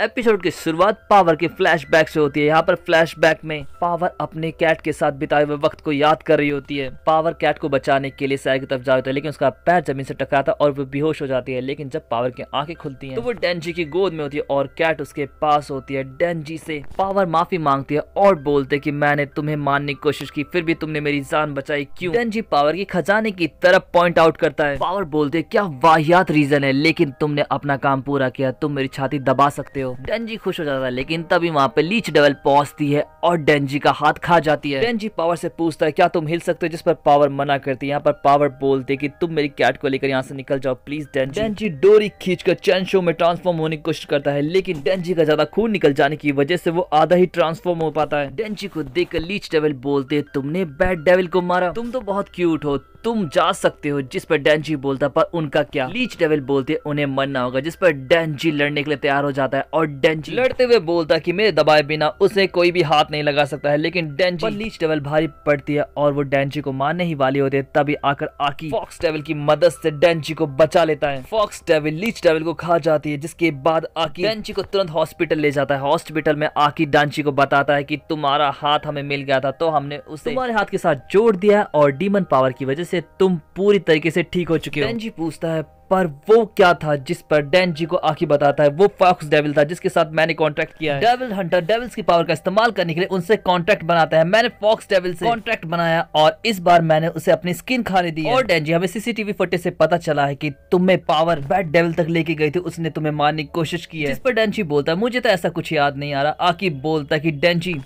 episode की शुरुआत power के फ्लैशबैक से होती है यहाँ पर फ्लैशबैक में पावर अपने कैट के साथ बिताए हुए वक्त को याद कर रही होती है पावर कैट को बचाने के लिए साय की तरफ जाता है लेकिन उसका पैर जमीन से टकराता है और वो बेहोश हो जाती है लेकिन जब पावर की आंखें खुलती है तो वो डेनजी की गोद में होती है और कैट उसके पास होती है डेनजी से पावर माफी मांगती है और बोलते की मैंने तुम्हें मारने की कोशिश की फिर भी तुमने मेरी जान बचाई क्यूँ डेनजी पावर की खजाने की तरफ पॉइंट आउट करता है पावर बोलते क्या वाहियात रीजन है लेकिन तुमने अपना काम पूरा किया तुम मेरी छाती दबा सकते हो हो डेंजी खुश हो जाता है लेकिन तभी वहाँ पे लीच डेवल पहुंचती है और डेंजी का हाथ खा जाती है डेंजी पावर से पूछता है क्या तुम हिल सकते हो जिस पर पावर मना करती है यहाँ पर पावर बोलते की तुम मेरी कैट को लेकर यहाँ से निकल जाओ प्लीज डेंजी डेंजी डोरी खींचकर चैन शो में ट्रांसफॉर्म होने की कोशिश करता है लेकिन डेंजी का ज्यादा खून निकल जाने की वजह से वो आधा ही ट्रांसफॉर्म हो पाता है डेंजी को देख कर लीच डेवल बोलते है तुमने बैड डेवल को मारा तुम तो बहुत क्यूट हो तुम जा सकते हो जिस पर डेंजी बोलता पर उनका क्या लीच डेवल बोलते उन्हें मरना होगा जिस पर डेंजी लड़ने के लिए तैयार हो जाता है और डेंजी लड़ते हुए बोलता कि मेरे दबाए बिना उसे कोई भी हाथ नहीं लगा सकता है लेकिन डेंजी लीच टेबल भारी पड़ती है और वो डेंजी को मारने ही वाली होते है तभी आकर आकी फॉक्स टेबल की मदद से डेंजी को बचा लेता है फॉक्स टेबल लीच टेबल को खा जाती है जिसके बाद आकी डेंजी को तुरंत हॉस्पिटल ले जाता है हॉस्पिटल में आकी डांची को बताता है की तुम्हारा हाथ हमें मिल गया था तो हमने उसे तुम्हारे हाथ के साथ जोड़ दिया और डीमन पावर की वजह से तुम पूरी तरीके से ठीक हो चुके हो डेंजी पूछता है पर वो क्या था जिस पर डैन जी को आखिर बताता है वो फॉक्स डेविल था जिसके साथ मैंने कॉन्ट्रैक्ट किया है डेविल हंटर डेविल्स की पावर का इस्तेमाल करने के लिए उनसे कॉन्ट्रैक्ट बनाता है मैंने फॉक्स डेविल से कॉन्ट्रैक्ट बनाया और इस बार मैंने उसे अपनी स्किन खाने दी और डैन जी हमें सीसीटीवी फुटेज से पता चला है की तुम्हें पावर बैड डेविल तक लेके गई थी उसने तुम्हें मारने की कोशिश की है इस पर जी बोलता है मुझे तो ऐसा कुछ याद नहीं आ रहा आखिर बोलता है की जी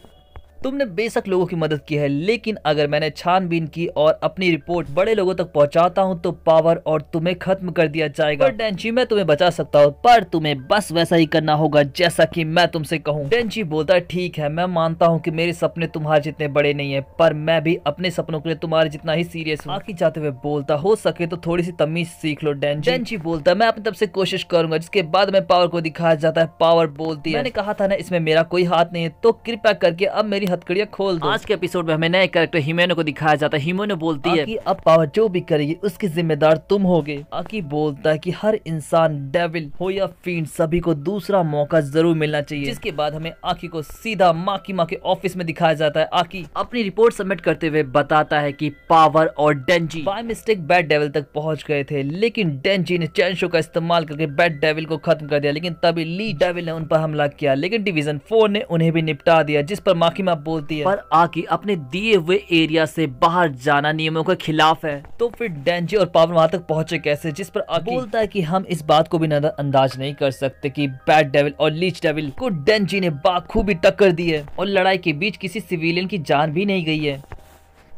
तुमने बेशक लोगों की मदद की है लेकिन अगर मैंने छानबीन की और अपनी रिपोर्ट बड़े लोगों तक पहुंचाता हूं तो पावर और तुम्हें खत्म कर दिया जाएगा पर डेंची मैं तुम्हें बचा सकता हूं पर तुम्हें बस वैसा ही करना होगा जैसा कि मैं तुमसे कहूं डेंची बोलता ठीक है मैं मानता हूं कि मेरे सपने तुम्हारे जितने बड़े नहीं है पर मैं भी अपने सपनों के लिए तुम्हारे जितना ही सीरियस हूँ आखिर जाते हुए बोलता हो सके तो थोड़ी सी तमीज सीख लो डेंची डेंची बोलता मैं अपनी तरफ से कोशिश करूंगा जिसके बाद में पावर को दिखाया जाता है पावर बोलती है मैंने कहा था ना इसमें मेरा कोई हाथ नहीं है तो कृपया करके अब मेरी हथकड़िया खोल दो आज के एपिसोड में हमें नए कैरेक्टर हिमेनो को दिखाया जाता है हिमेनो बोलती है कि अब पावर जो भी करेगी उसकी जिम्मेदार तुम होगे आकी बोलता है कि हर इंसान डेविल हो या फीन सभी को दूसरा मौका जरूर मिलना चाहिए जिसके बाद हमें आकी को सीधा माँ की माँ के ऑफिस में दिखाया जाता है आकी अपनी रिपोर्ट सबमिट करते हुए बताता है की पावर और Denji by mistake bad devil तक पहुँच गए थे लेकिन डेंजी ने चैनशो का इस्तेमाल करके बैड डेविल को खत्म कर दिया लेकिन तभी ली डेविल ने उन पर हमला किया लेकिन डिवीजन फोर ने उन्हें भी निपटा दिया जिस पर माकिमा बोल दिया पर आकी अपने दिए हुए एरिया से बाहर जाना नियमों के खिलाफ है तो फिर डेंजी और पावन वहां तक पहुंचे कैसे जिस पर आकी बोलता है कि हम इस बात को भी नजरअंदाज नहीं कर सकते कि बैड डेविल और लीच डेविल को डेंजी ने बाखूबी टक्कर दी है और लड़ाई के बीच किसी सिविलियन की जान भी नहीं गई है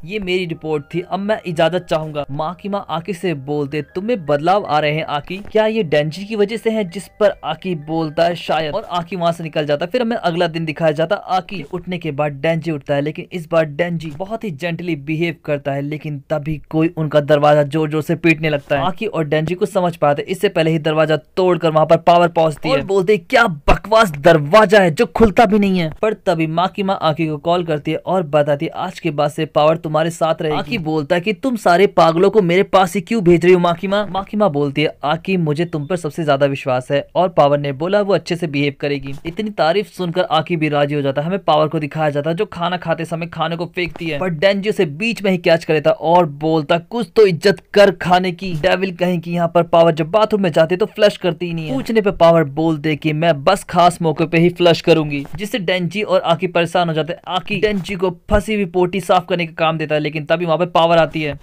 ये मेरी रिपोर्ट थी अब मैं इजाजत चाहूंगा माँ की माँ आकी से बोलते तुम्हें बदलाव आ रहे हैं आकी क्या ये डेंजी की वजह से है जिस पर आकी बोलता है शायद और आकी वहाँ से निकल जाता फिर हमें अगला दिन दिखाया जाता आकी उठने के बाद डेंजी उठता है लेकिन इस बार डेंजी बहुत ही जेंटली बिहेव करता है लेकिन तभी कोई उनका दरवाजा जोर जोर से पीटने लगता है आकी और डेंजी को समझ पाते इससे पहले ही दरवाजा तोड़कर वहाँ पर पावर पहुंचती है बोलते क्या बकवास दरवाजा है जो खुलता भी नहीं है पर तभी माँ की माँ आकी को कॉल करती है और बताती है आज के बाद से पावर तुम हमारे साथ रहे आकी बोलता है कि तुम सारे पागलों को मेरे पास ही क्यों भेज रही हो माकी माँ माँ माँ बोलती है आकी मुझे तुम पर सबसे ज्यादा विश्वास है और पावर ने बोला वो अच्छे से बिहेव करेगी इतनी तारीफ सुनकर आकी भी राजी हो जाता है हमें पावर को दिखाया जाता है जो खाना खाते समय खाने को फेंकती है पर डेंजी उसे बीच में ही कैच कर लेता और बोलता कुछ तो इज्जत कर खाने की डेविल कहीं की यहाँ पर पावर जब बाथरूम में जाती तो फ्लश करती ही नहीं है पूछने पे पावर बोलते की मैं बस खास मौके पे ही फ्लश करूंगी जिससे डेंजी और आकी परेशान हो जाते आकी डेंजी को फंसी हुई पोटी साफ करने का काम देता है लेकिन तभी वहाँ पर पावर आती है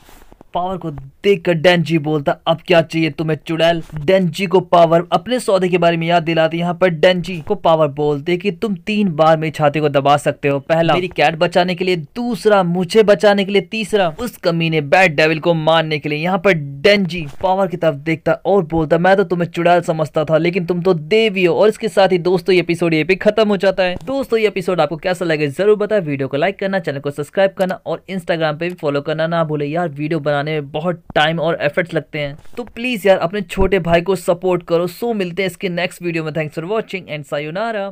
पावर को देखकर डेंजी बोलता अब क्या चाहिए तुम्हें चुड़ैल डेंजी को पावर अपने सौदे के बारे में याद दिलाती यहाँ पर डेंजी को पावर बोलते कि तुम तीन बार मेरी छाती को दबा सकते हो पहला मेरी कैट बचाने के लिए दूसरा मुझे बचाने के लिए तीसरा उस कमीने बैड डेविल को मारने के लिए यहाँ पर डेंजी पावर की तरफ देखता और बोलता मैं तो तुम्हें चुड़ैल समझता था लेकिन तुम तो देवी हो और इसके साथ ही दोस्तों ये एपिसोड ये भी खत्म हो जाता है दोस्तों ये एपिसोड आपको कैसा लगे जरूर बताए वीडियो को लाइक करना चैनल को सब्सक्राइब करना और इंस्टाग्राम पे भी फॉलो करना ना भूले यार वीडियो बना बनाने में बहुत टाइम और एफर्ट्स लगते हैं तो प्लीज़ यार अपने छोटे भाई को सपोर्ट करो सो मिलते हैं इसके नेक्स्ट वीडियो में thanks for watching and sayonara